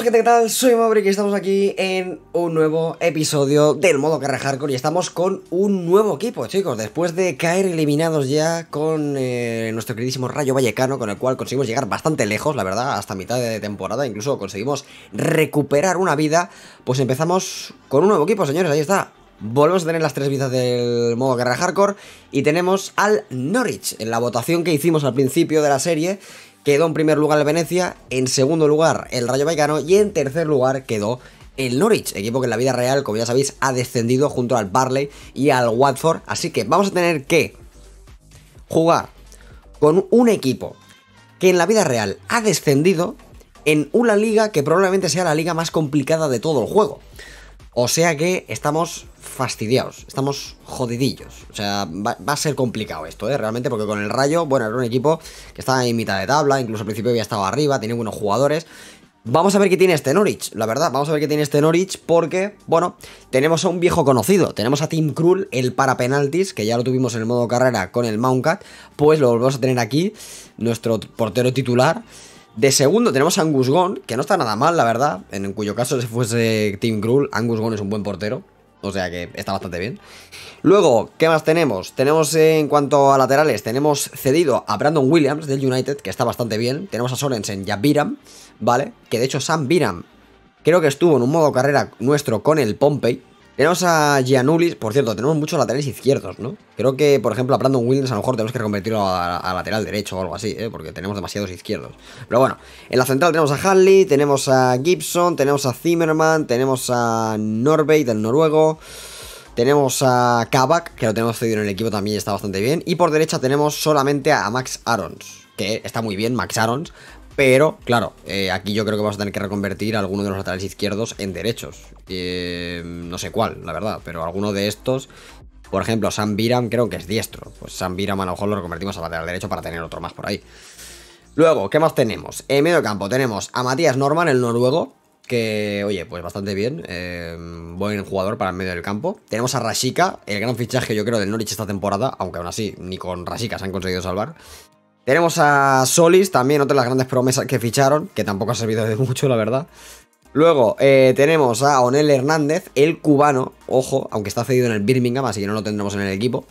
Chicos, ¿qué tal? Soy Maverick y estamos aquí en un nuevo episodio del modo Guerra Hardcore y estamos con un nuevo equipo, chicos. Después de caer eliminados ya con eh, nuestro queridísimo Rayo Vallecano, con el cual conseguimos llegar bastante lejos, la verdad, hasta mitad de temporada, incluso conseguimos recuperar una vida, pues empezamos con un nuevo equipo, señores, ahí está. Volvemos a tener las tres vidas del modo guerra hardcore y tenemos al Norwich en la votación que hicimos al principio de la serie quedó en primer lugar el Venecia, en segundo lugar el Rayo Vallecano y en tercer lugar quedó el Norwich, equipo que en la vida real, como ya sabéis, ha descendido junto al Barley y al Watford. Así que vamos a tener que jugar con un equipo que en la vida real ha descendido en una liga que probablemente sea la liga más complicada de todo el juego. O sea que estamos fastidiados, estamos jodidillos. O sea, va, a ser complicado esto, ¿eh? Realmente, porque con el Rayo, bueno, era un equipo que estaba en mitad de tabla, incluso al principio había estado arriba, tenía buenos jugadores. Vamos a ver qué tiene este Norwich, la verdad, vamos a ver qué tiene este Norwich porque, bueno, tenemos a un viejo conocido, tenemos a Tim Krul, el para penaltis, que ya lo tuvimos en el modo carrera con el Mountcat, pues lo volvemos a tener aquí, nuestro portero titular, de segundo tenemos a Angus Gon, que no está nada mal, la verdad. En cuyo caso, si fuese Team Cruel, Angus Gon es un buen portero. O sea que está bastante bien. Luego, ¿qué más tenemos? Tenemos eh, en cuanto a laterales, tenemos cedido a Brandon Williams del United, que está bastante bien. Tenemos a Sorensen y a Biram, ¿vale? Que de hecho Sam Biram creo que estuvo en un modo carrera nuestro con el Pompey, tenemos a Gianulis, por cierto, tenemos muchos laterales izquierdos, ¿no? Creo que, por ejemplo, a Brandon Williams a lo mejor tenemos que reconvertirlo a, lateral derecho o algo así, ¿eh? Porque tenemos demasiados izquierdos. Pero bueno, en la central tenemos a Hadley, tenemos a Gibson, tenemos a Zimmerman, tenemos a Norway del noruego... Tenemos a Kavak, que lo tenemos cedido en el equipo también, y está bastante bien. Y por derecha tenemos solamente a Max Arons, que está muy bien, Max Arons, pero, claro, eh, aquí yo creo que vamos a tener que reconvertir a alguno de los laterales izquierdos en derechos. Mm, no sé cuál, la verdad, pero alguno de estos. Por ejemplo, Sam Biram creo que es diestro. Pues Sam Biram a lo mejor lo reconvertimos a lateral derecho para tener otro más por ahí. Luego, ¿qué más tenemos? En medio campo tenemos a Matías Norman, el noruego, que, oye, pues bastante bien. Eh, buen jugador para el medio del campo. Tenemos a Rashika, el gran fichaje, yo creo, del Norwich esta temporada, aunque aún así ni con Rashika se han conseguido salvar. Tenemos a Solis, también otra de las grandes promesas que ficharon, que tampoco ha servido de mucho, la verdad. Luego eh, tenemos a Onel Hernández, el cubano, ojo, aunque está cedido en el Birmingham, así que no lo tendremos en el equipo.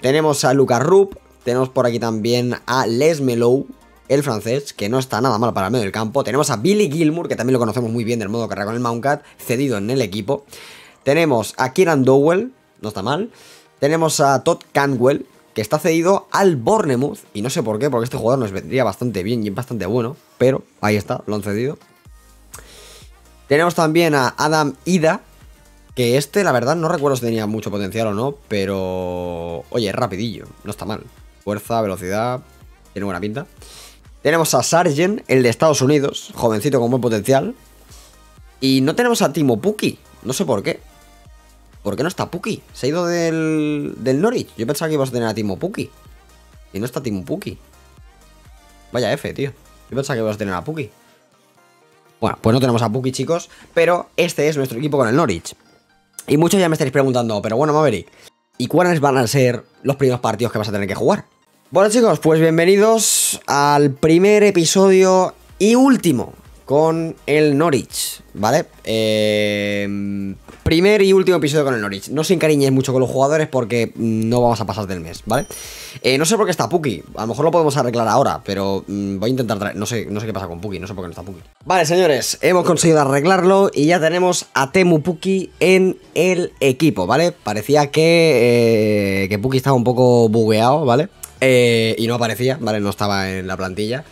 Tenemos a Lucas Rupp, tenemos por aquí también a Les Melou, el francés, que no está nada mal para el medio del campo. Tenemos a Billy Gilmour, que también lo conocemos muy bien del modo carrera con el Mountcat, cedido en el equipo. Tenemos a Kieran Dowell, no está mal. Tenemos a Todd Cantwell que está cedido al Bournemouth. Y no sé por qué, porque este jugador nos vendría bastante bien y bastante bueno. Pero ahí está, lo han cedido. Tenemos también a Adam Ida. Que este, la verdad, no recuerdo si tenía mucho potencial o no. Pero, oye, rapidillo. No está mal. Fuerza, velocidad. Tiene buena pinta. Tenemos a Sargent, el de Estados Unidos. Jovencito con buen potencial. Y no tenemos a Timo Puki. No sé por qué. ¿Por qué no está Puki? Se ha ido del, del Norwich. Yo pensaba que ibas a tener a Timo Puki. Y no está Timo Puki. Vaya F, tío. Yo pensaba que ibas a tener a Puki. Bueno, pues no tenemos a Puki, chicos. Pero este es nuestro equipo con el Norwich. Y muchos ya me estaréis preguntando, pero bueno, Maverick, ¿y cuáles van a ser los primeros partidos que vas a tener que jugar? Bueno, chicos, pues bienvenidos al primer episodio y último con el Norwich, ¿vale? Eh, Primer y último episodio con el Norwich. No se encariñéis mucho con los jugadores porque no vamos a pasar del mes, ¿vale? Eh, no sé por qué está Puki. A lo mejor lo podemos arreglar ahora, pero mm, voy a intentar traer... No sé, no sé qué pasa con Puki, no sé por qué no está Puki. Vale, señores, hemos conseguido arreglarlo y ya tenemos a Temu Puki en el equipo, ¿vale? Parecía que, eh, que Puki estaba un poco bugueado, ¿vale? Eh, y no aparecía, ¿vale? No estaba en la plantilla.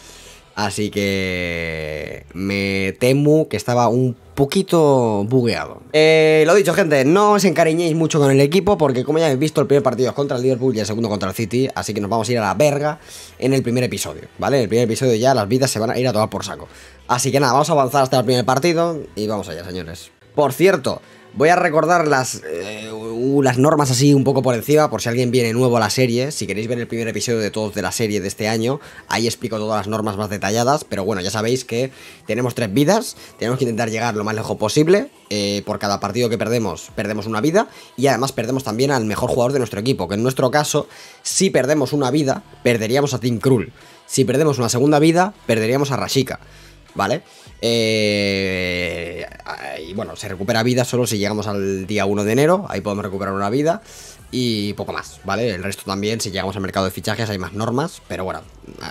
Así que me temo que estaba un poquito bugueado. Eh, lo dicho, gente, no os encariñéis mucho con el equipo porque como ya habéis visto, el primer partido es contra el Liverpool y el segundo contra el City, así que nos vamos a ir a la verga en el primer episodio, ¿vale? En el primer episodio ya las vidas se van a ir a tomar por saco. Así que nada, vamos a avanzar hasta el primer partido y vamos allá, señores. Por cierto, Voy a recordar las, eh, uh, las normas así un poco por encima, por si alguien viene nuevo a la serie. Si queréis ver el primer episodio de todos de la serie de este año, ahí explico todas las normas más detalladas. Pero bueno, ya sabéis que tenemos tres vidas, tenemos que intentar llegar lo más lejos posible. Eh, por cada partido que perdemos, perdemos una vida. Y además perdemos también al mejor jugador de nuestro equipo, que en nuestro caso, si perdemos una vida, perderíamos a Team Krull. Si perdemos una segunda vida, perderíamos a Rashika. ¿vale? Eh, y bueno, se recupera vida solo si llegamos al día 1 de enero, ahí podemos recuperar una vida y poco más, ¿vale? El resto también, si llegamos al mercado de fichajes hay más normas, pero bueno,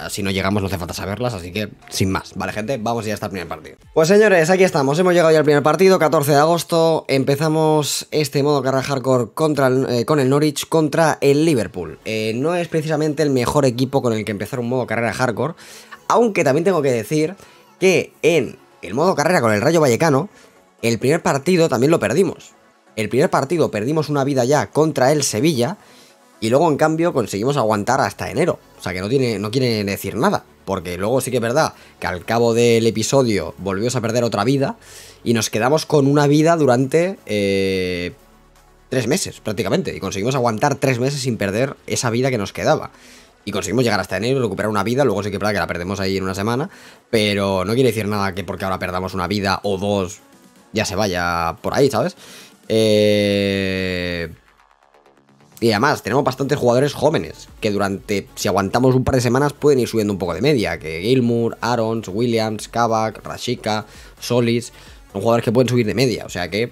si no llegamos no hace falta saberlas, así que sin más, ¿vale gente? Vamos ya hasta el primer partido. Pues señores, aquí estamos, hemos llegado ya al primer partido, 14 de agosto, empezamos este modo carrera hardcore contra eh, con el Norwich contra el Liverpool. Eh, no es precisamente el mejor equipo con el que empezar un modo carrera hardcore, aunque también tengo que decir que en el modo carrera con el Rayo Vallecano, el primer partido también lo perdimos. El primer partido perdimos una vida ya contra el Sevilla y luego en cambio conseguimos aguantar hasta enero. O sea que no, tiene, no quiere decir nada, porque luego sí que es verdad que al cabo del episodio volvimos a perder otra vida y nos quedamos con una vida durante eh, tres meses prácticamente y conseguimos aguantar tres meses sin perder esa vida que nos quedaba y conseguimos llegar hasta enero, recuperar una vida, luego sí que es verdad que la perdemos ahí en una semana, pero no quiere decir nada que porque ahora perdamos una vida o dos ya se vaya por ahí, ¿sabes? Eh... Y además, tenemos bastantes jugadores jóvenes que durante, si aguantamos un par de semanas, pueden ir subiendo un poco de media. Que Gilmour, Arons, Williams, Kavak, Rashika, Solis, son jugadores que pueden subir de media. O sea que,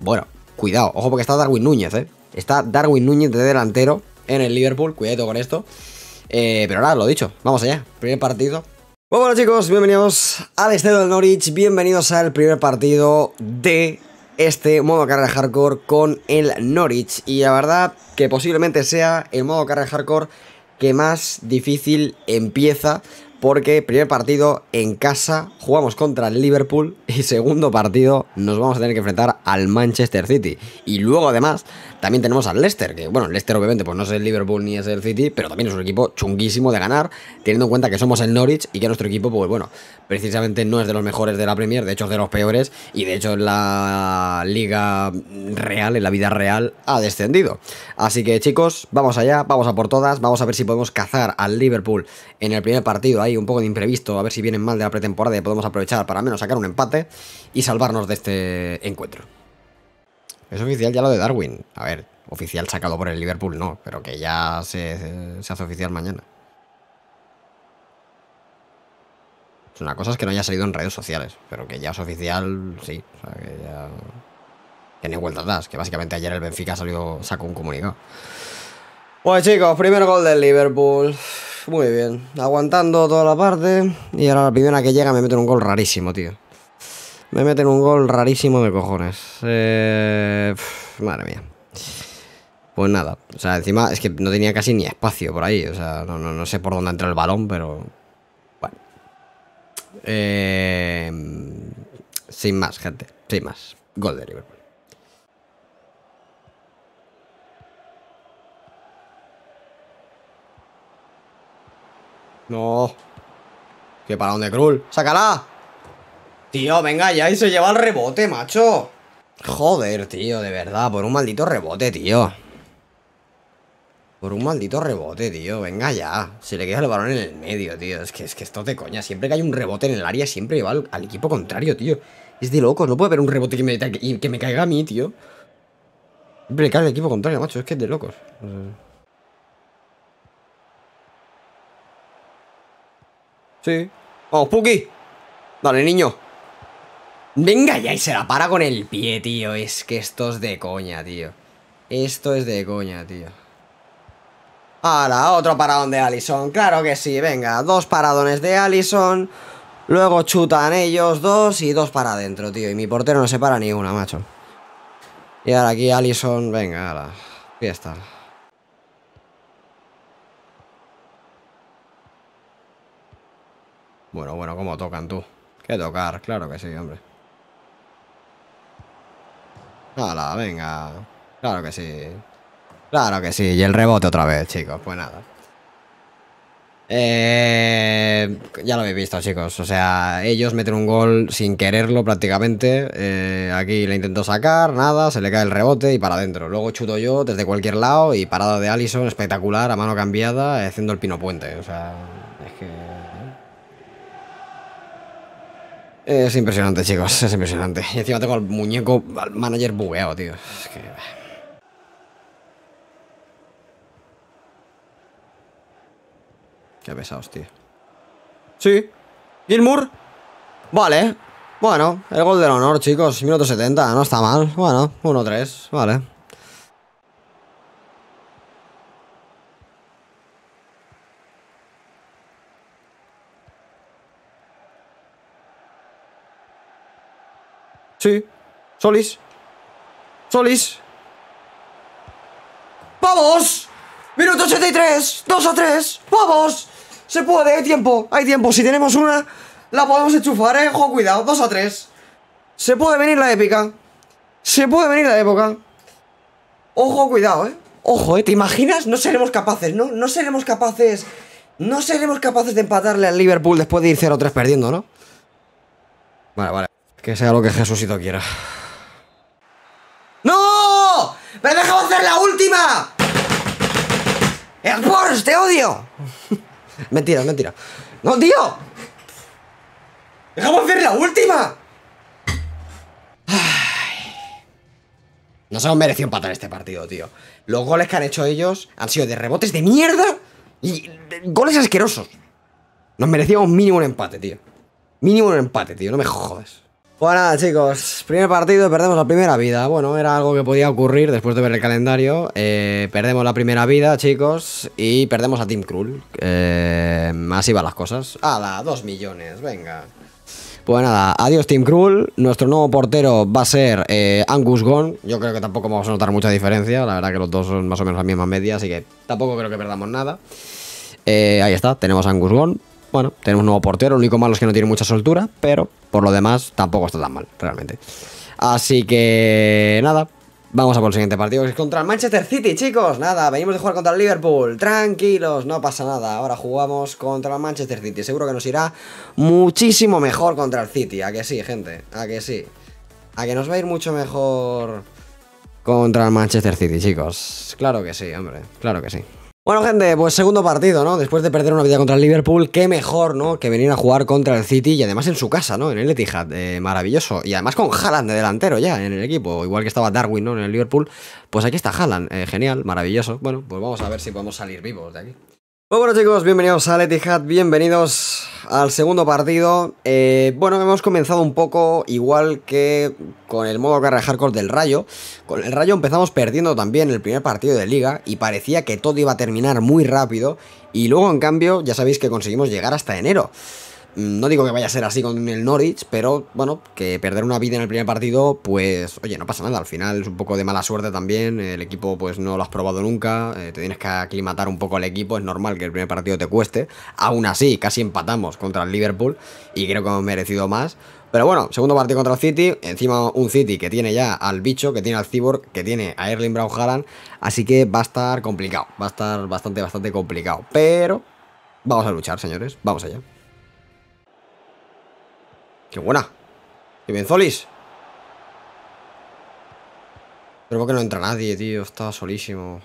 bueno, cuidado. Ojo porque está Darwin Núñez, ¿eh? Está Darwin Núñez de delantero en el Liverpool. Cuidado con esto. Eh, pero nada, lo dicho, vamos allá. Primer partido. Pues bueno, chicos, bienvenidos al Estadio del Norwich. Bienvenidos al primer partido de este modo carrera hardcore con el Norwich. Y la verdad que posiblemente sea el modo carrera hardcore que más difícil empieza porque primer partido en casa jugamos contra el Liverpool y segundo partido nos vamos a tener que enfrentar al Manchester City. Y luego además también tenemos al Leicester, que bueno, Leicester obviamente pues no es el Liverpool ni es el City, pero también es un equipo chunguísimo de ganar, teniendo en cuenta que somos el Norwich y que nuestro equipo pues bueno, precisamente no es de los mejores de la Premier, de hecho es de los peores y de hecho en la liga real, en la vida real, ha descendido. Así que chicos, vamos allá, vamos a por todas, vamos a ver si podemos cazar al Liverpool en el primer partido ahí un poco de imprevisto, a ver si vienen mal de la pretemporada y podemos aprovechar para al menos sacar un empate y salvarnos de este encuentro. Es oficial ya lo de Darwin. A ver, oficial sacado por el Liverpool no, pero que ya se, hace oficial mañana. Es Una cosa es que no haya salido en redes sociales, pero que ya es oficial, sí. O sea, que ya... Que vueltas que básicamente ayer el Benfica salió, sacó un comunicado. Pues chicos, primer gol del Liverpool. Muy bien, aguantando toda la parte. Y ahora la primera que llega me meten un gol rarísimo, tío. Me meten un gol rarísimo de cojones. Eh, madre mía. Pues nada, o sea, encima es que no tenía casi ni espacio por ahí. O sea, no, sé por dónde entra el balón, pero. Bueno. Eh, sin más, gente. Sin más. Gol de Liverpool. No. ¿Qué para dónde cruel? ¡Sácala! Tío, venga ya y se lleva el rebote, macho. Joder, tío, de verdad. Por un maldito rebote, tío. Por un maldito rebote, tío. Venga ya. Se le queda el balón en el medio, tío. Es que, es que esto de coña. Siempre que hay un rebote en el área, siempre va al, equipo contrario, tío. Es de locos. No puede haber un rebote que me, que, me caiga a mí, tío. Siempre cae al equipo contrario, macho. Es que es de locos. Sí. Vamos, Puki. Dale, niño. Venga ya, y se la para con el pie, tío. Es que esto es de coña, tío. Esto es de coña, tío. Hala, otro paradón de Allison. Claro que sí, venga. Dos paradones de Allison. Luego chutan ellos dos y dos para adentro, tío. Y mi portero no se para ni una, macho. Y ahora aquí Allison, venga, ahora. Fiesta. Bueno, bueno, como tocan tú. Que tocar, claro que sí, hombre. Hala, venga. Claro que sí. Claro que sí. Y el rebote otra vez, chicos. Pues nada. Eh, ya lo habéis visto, chicos. O sea, ellos meten un gol sin quererlo prácticamente. Eh, aquí le intento sacar, nada, se le cae el rebote y para adentro. Luego chuto yo desde cualquier lado y parada de Allison, espectacular, a mano cambiada, haciendo el pino puente. O sea, Es impresionante, chicos, es impresionante. Y encima tengo al muñeco, al manager bugueado, tío. Es que... Qué pesados, tío. Sí. Gilmour. Vale. Bueno, el gol del honor, chicos. Minuto 70, no está mal. Bueno, 1-3, vale. Sí. Solis Solis ¡Vamos! Minuto 83. 2 a 3. ¡Vamos! Se puede, hay tiempo. Hay tiempo. Si tenemos una, la podemos enchufar, eh. Ojo, cuidado. 2 a 3. Se puede venir la épica. Se puede venir la época. Ojo, cuidado, eh. Ojo, ¿eh? ¿Te imaginas? No seremos capaces, ¿no? No seremos capaces. No seremos capaces de empatarle al Liverpool después de ir 0-3 perdiendo, ¿no? Vale, vale. Que sea lo que Jesucito quiera. ¡No! ¡Me dejamos hacer la última! El te odio! mentira, mentira. ¡No, tío! ¡Dejamos hacer la última! Nos hemos merecido empatar este partido, tío. Los goles que han hecho ellos han sido de rebotes de mierda y goles asquerosos. Nos merecíamos mínimo un empate, tío. Mínimo un empate, tío. No me jodas. Pues nada, chicos, primer partido, perdemos la primera vida. Bueno, era algo que podía ocurrir después de ver el calendario. Eh, perdemos la primera vida, chicos, y perdemos a Team Cruel eh, así van las cosas. ¡Hala! Dos millones, venga. Pues nada, adiós Team Cruel Nuestro nuevo portero va a ser eh, Angus Gone Yo creo que tampoco vamos a notar mucha diferencia. La verdad que los dos son más o menos la misma media, así que tampoco creo que perdamos nada. ahí está, tenemos a Angus Gone bueno, tenemos un nuevo portero, lo único malo es que no tiene mucha soltura, pero por lo demás tampoco está tan mal, realmente. Así que nada, vamos a por el siguiente partido, que es contra el Manchester City, chicos. Nada, venimos de jugar contra el Liverpool, tranquilos, no pasa nada. Ahora jugamos contra el Manchester City, seguro que nos irá muchísimo mejor contra el City, a que sí, gente, a que sí. A que nos va a ir mucho mejor contra el Manchester City, chicos. Claro que sí, hombre, claro que sí. Bueno, gente, pues segundo partido, ¿no? Después de perder una vida contra el Liverpool, qué mejor, ¿no? Que venir a jugar contra el City y además en su casa, ¿no? En el Etihad, eh, maravilloso. Y además con Haaland de delantero ya en el equipo, igual que estaba Darwin, ¿no? En el Liverpool. Pues aquí está Haaland, eh, genial, maravilloso. Bueno, pues vamos a ver si podemos salir vivos de aquí bueno chicos, bienvenidos a Hat. bienvenidos al segundo partido. Eh, bueno, hemos comenzado un poco igual que con el modo carrera hardcore del Rayo. Con el Rayo empezamos perdiendo también el primer partido de Liga y parecía que todo iba a terminar muy rápido y luego en cambio ya sabéis que conseguimos llegar hasta enero. Mm, no digo que vaya a ser así con el Norwich, pero bueno, que perder una vida en el primer partido, pues oye, no pasa nada. Al final es un poco de mala suerte también. El equipo pues no lo has probado nunca. Eh, te tienes que aclimatar un poco al equipo. Es normal que el primer partido te cueste. Aún así, casi empatamos contra el Liverpool y creo que hemos merecido más. Pero bueno, segundo partido contra el City, encima un City que tiene ya al bicho, que tiene al Cyborg, que tiene a Erling Braun así que va a estar complicado, va a estar bastante, bastante complicado. Pero vamos a luchar, señores, vamos allá. ¡Qué buena! ¡Qué bien, Pero que no entra nadie, tío. Está solísimo.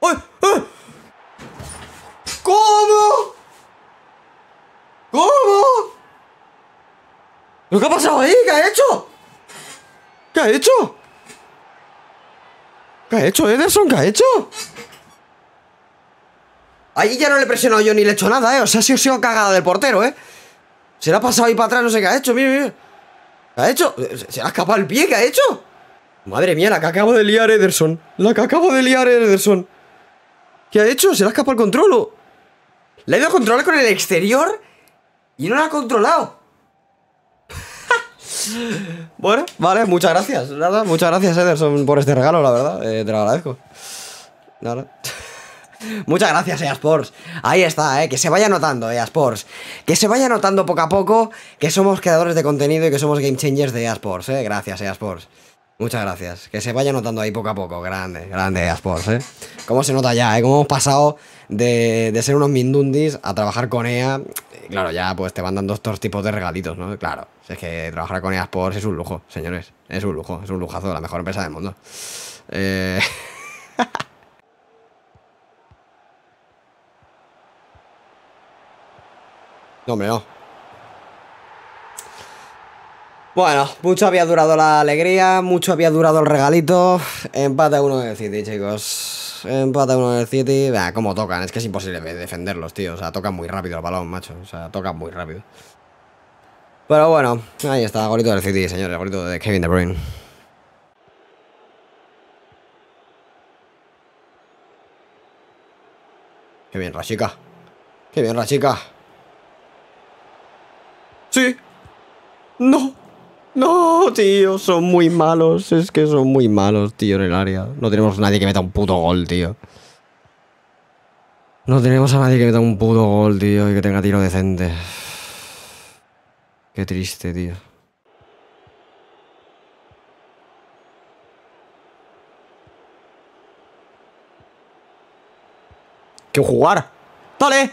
¡Ay! ¡Ay! ¿Cómo? ¿Cómo? ¿Lo que ha pasado ahí? ¿Qué ha hecho? ¿Qué ha hecho? ¿Qué ha hecho, Ederson? ¿Qué ha hecho? Ahí ya no le he presionado yo ni le he hecho nada, ¿eh? O sea, si sido cagada del portero, ¿eh? Se la ha pasado ahí para atrás, no sé qué ha hecho, mire, mire. ¿Qué ha hecho? ¿Se le ha escapado el pie? ¿Qué ha hecho? Madre mía, la que acabo de liar Ederson. La que acabo de liar Ederson. ¿Qué ha hecho? ¿Se le ha escapado el control Le he ido a controlar con el exterior y no la ha controlado. bueno, vale, muchas gracias. Nada, muchas gracias, Ederson, por este regalo, la verdad. Eh, te lo agradezco. Nada. Muchas gracias, eh, Sports, Ahí está, ¿eh? que se vaya notando, eh, Sports Que se vaya notando poco a poco que somos creadores de contenido y que somos game changers de EASports. ¿eh? Gracias, eh, Sports Muchas gracias. Que se vaya notando ahí poco a poco. Grande, grande Sports. ¿eh? ¿Cómo se nota ya? ¿eh? ¿Cómo hemos pasado de, ser unos mindundis a trabajar con EA? claro, ya pues te van dando estos tipos de regalitos, ¿no? Claro, es que trabajar con e Sports es un lujo, señores. Es un lujo, es un lujazo, la mejor empresa del mundo. Eh... No, hombre, no. Bueno, mucho había durado la alegría, mucho había durado el regalito. Empate uno del City, chicos. Empate uno del City. Vea, cómo tocan. Es que es imposible defenderlos, tío. O sea, tocan muy rápido el balón, macho. O sea, tocan muy rápido. Pero bueno, ahí está. Golito del City, señores. Golito de Kevin De Bruyne. Qué bien, rachica Qué bien, rachica Sí. No. No, tío, son muy malos. Es que son muy malos, tío, en el área. No tenemos a nadie que meta un puto gol, tío. No tenemos a nadie que meta un puto gol, tío, y que tenga tiro decente. Qué triste, tío. ¿Qué jugar! ¡Dale!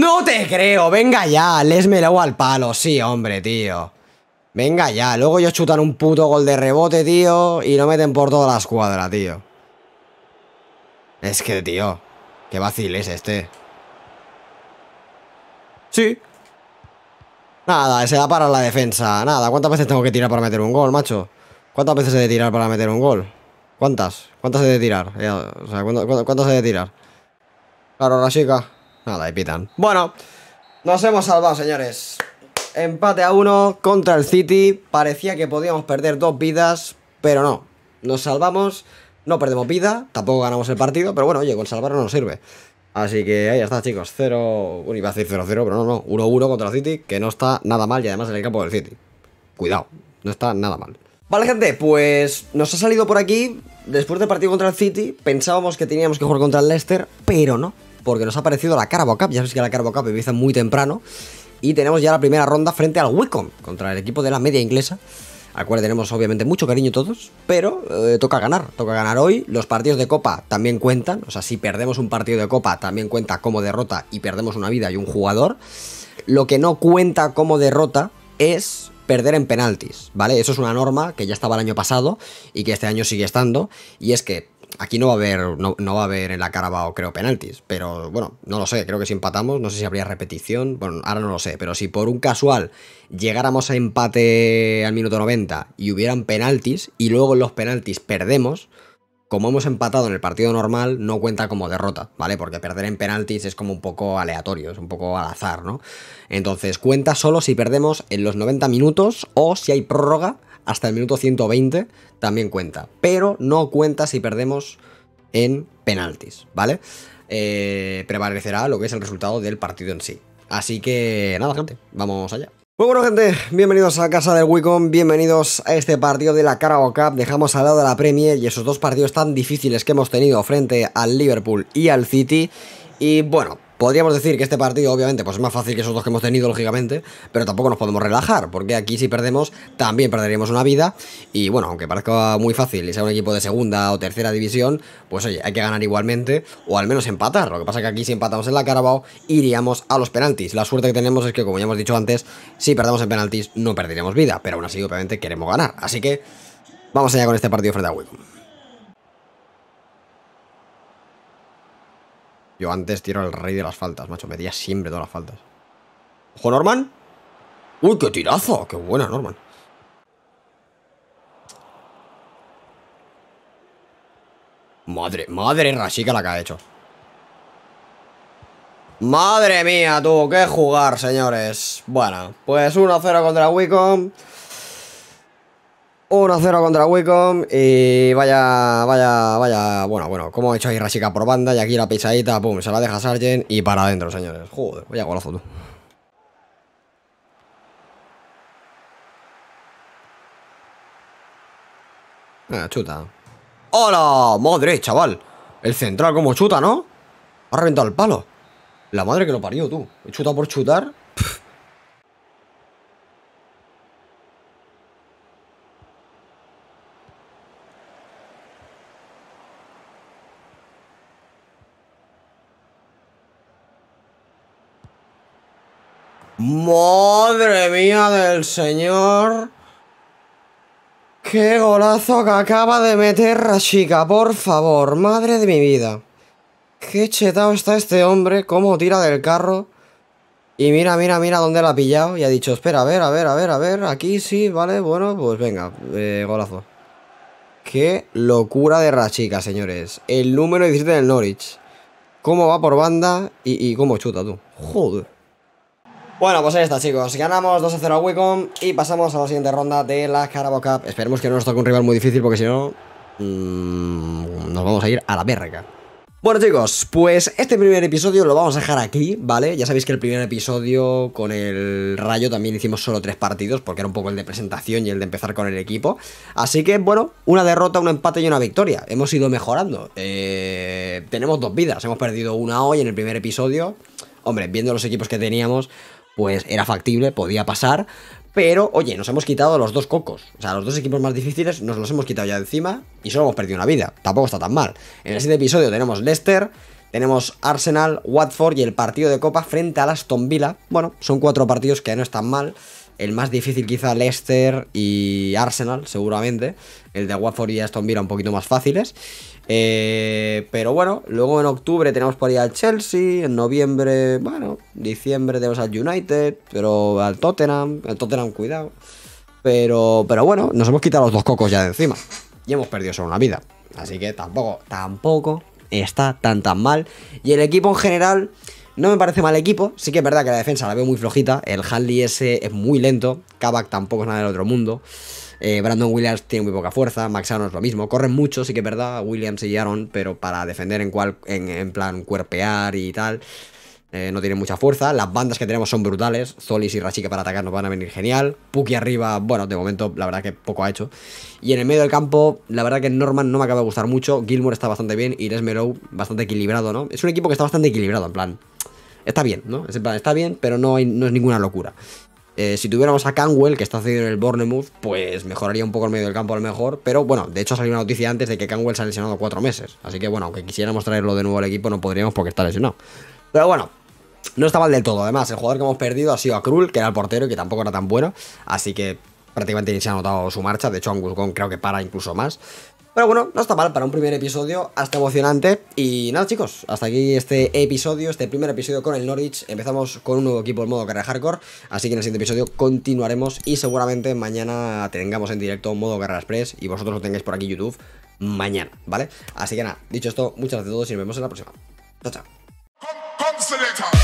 No te creo, venga ya, les me al palo, sí, hombre, tío. Venga ya, luego ellos chutan un puto gol de rebote, tío, y no meten por toda la escuadra, tío. Es que, tío, qué vacil es este. Sí. Nada, se da para la defensa. Nada, ¿cuántas veces tengo que tirar para meter un gol, macho? ¿Cuántas veces he de tirar para meter un gol? ¿Cuántas? ¿Cuántas he de tirar? O sea, ¿cuántas, cuántas he de tirar? Claro, la chica. Nada, y pitan. Bueno, nos hemos salvado, señores. Empate a uno contra el City. Parecía que podíamos perder dos vidas, pero no. Nos salvamos, no perdemos vida, tampoco ganamos el partido, pero bueno, oye, con salvar no nos sirve. Así que ahí está, chicos. 0. Bueno, iba a decir 0-0, pero no, no. 1-1 contra el City, que no está nada mal y además en el campo del City. Cuidado, no está nada mal. Vale, gente, pues nos ha salido por aquí. Después del partido contra el City, pensábamos que teníamos que jugar contra el Leicester, pero no porque nos ha aparecido la Carabao Cup. Ya sabéis que la Carabao Cup empieza muy temprano. Y tenemos ya la primera ronda frente al Wicom contra el equipo de la media inglesa, al cual tenemos obviamente mucho cariño todos, pero eh, toca ganar, toca ganar hoy. Los partidos de Copa también cuentan, o sea, si perdemos un partido de Copa también cuenta como derrota y perdemos una vida y un jugador. Lo que no cuenta como derrota es perder en penaltis, ¿vale? Eso es una norma que ya estaba el año pasado y que este año sigue estando, y es que Aquí no va a haber, no, va a haber en la Carabao, creo, penaltis. Pero bueno, no lo sé. Creo que si empatamos, no sé si habría repetición. Bueno, ahora no lo sé. Pero si por un casual llegáramos a empate al minuto 90 y hubieran penaltis y luego en los penaltis perdemos, como hemos empatado en el partido normal, no cuenta como derrota, ¿vale? Porque perder en penaltis es como un poco aleatorio, es un poco al azar, ¿no? Entonces, cuenta solo si perdemos en los 90 minutos o si hay prórroga hasta el minuto 120 también cuenta. Pero no cuenta si perdemos en penaltis, ¿vale? Eh, prevalecerá lo que es el resultado del partido en sí. Así que nada, gente, vamos allá. Muy bueno gente, bienvenidos a casa del Wicom, bienvenidos a este partido de la Carabao Cup, dejamos al lado de la Premier y esos dos partidos tan difíciles que hemos tenido frente al Liverpool y al City y bueno, Podríamos decir que este partido, obviamente, pues es más fácil que esos dos que hemos tenido, lógicamente, pero tampoco nos podemos relajar, porque aquí si perdemos, también perderíamos una vida, y bueno, aunque parezca muy fácil y sea un equipo de segunda o tercera división, pues oye, hay que ganar igualmente, o al menos empatar, lo que pasa es que aquí si empatamos en la Carabao, iríamos a los penaltis. La suerte que tenemos es que, como ya hemos dicho antes, si perdemos en penaltis, no perderemos vida, pero aún así, obviamente, queremos ganar, así que vamos allá con este partido frente a Wickham. Yo antes tiro al rey de las faltas, macho. Metía siempre todas las faltas. ¡Ojo, Norman! ¡Uy, qué tirazo! ¡Qué buena, Norman! Madre, madre rasica la que ha hecho. Madre mía, tú, qué jugar, señores. Bueno, pues 1-0 contra Wicom. 1-0 contra Wicom y vaya, vaya, vaya, bueno, bueno, como ha hecho ahí Rashica por banda y aquí la pisadita, pum, se la deja Sargent y para adentro, señores. Joder, vaya golazo tú. chuta. ¡Hola! ¡Madre, chaval! El central como chuta, ¿no? Ha reventado el palo. La madre que lo parió, tú. Chuta por chutar. ¡Madre mía del señor! ¡Qué golazo que acaba de meter Rachica, Por favor, madre de mi vida. ¡Qué chetado está este hombre! ¡Cómo tira del carro! Y mira, mira, mira dónde la ha pillado. Y ha dicho, espera, a ver, a ver, a ver, a ver. Aquí sí, vale, bueno, pues venga, eh, golazo. ¡Qué locura de Rachica, señores! El número 17 del Norwich. Cómo va por banda y, y cómo chuta, tú. ¡Joder! Bueno, pues ahí está, chicos. Ganamos 2 0 a Wicom y pasamos a la siguiente ronda de la Carabao Cup. Esperemos que no nos toque un rival muy difícil porque si no, mm, nos vamos a ir a la verga. Bueno chicos, pues este primer episodio lo vamos a dejar aquí, ¿vale? Ya sabéis que el primer episodio con el Rayo también hicimos solo tres partidos porque era un poco el de presentación y el de empezar con el equipo. Así que bueno, una derrota, un empate y una victoria. Hemos ido mejorando. Eh, tenemos dos vidas, hemos perdido una hoy en el primer episodio. Hombre, viendo los equipos que teníamos, pues era factible, podía pasar. Pero, oye, nos hemos quitado los dos cocos. O sea, los dos equipos más difíciles nos los hemos quitado ya encima y solo hemos perdido una vida. Tampoco está tan mal. En el siguiente episodio tenemos Leicester, tenemos Arsenal, Watford y el partido de Copa frente a Aston Villa. Bueno, son cuatro partidos que no están mal. El más difícil quizá Leicester y Arsenal, seguramente. El de Watford y Aston Villa un poquito más fáciles. Eh, pero bueno, luego en octubre tenemos por ahí al Chelsea, en noviembre, bueno, diciembre tenemos al United, pero al Tottenham, al Tottenham cuidado. Pero, pero bueno, nos hemos quitado los dos cocos ya de encima y hemos perdido solo una vida. Así que tampoco, tampoco está tan tan mal. Y el equipo en general no me parece mal equipo. Sí que es verdad que la defensa la veo muy flojita. El Hadley ese es muy lento. Kabak tampoco es nada del otro mundo. Eh, Brandon Williams tiene muy poca fuerza, Max Aaron es lo mismo. Corren mucho, sí que es verdad, Williams y Aaron, pero para defender en, en, plan cuerpear y tal, eh, no tienen mucha fuerza. Las bandas que tenemos son brutales. Solis y Rashika para atacar nos van a venir genial. Puki arriba, bueno, de momento la verdad que poco ha hecho. Y en el medio del campo, la verdad que Norman no me acaba de gustar mucho. Gilmore está bastante bien y Les bastante equilibrado, ¿no? Es un equipo que está bastante equilibrado, en plan. Está bien, ¿no? plan, está bien, pero no, hay, no es ninguna locura. Eh, si tuviéramos a Canwell, que está cedido en el Bournemouth, pues mejoraría un poco el medio del campo a lo mejor. Pero bueno, de hecho salió una noticia antes de que Canwell se ha lesionado cuatro meses. Así que bueno, aunque quisiéramos traerlo de nuevo al equipo, no podríamos porque está lesionado. Pero bueno, no está mal del todo. Además, el jugador que hemos perdido ha sido a Krul, que era el portero y que tampoco era tan bueno. Así que prácticamente ni se ha notado su marcha. De hecho, Angus creo que para incluso más. Pero bueno, no está mal para un primer episodio, hasta emocionante. Y nada chicos, hasta aquí este episodio, este primer episodio con el Norwich. Empezamos con un nuevo equipo en modo carrera hardcore, así que en el siguiente episodio continuaremos y seguramente mañana tengamos en directo modo carrera express y vosotros lo tengáis por aquí YouTube mañana, ¿vale? Así que nada, dicho esto, muchas gracias a todos y nos vemos en la próxima. Chao, chao.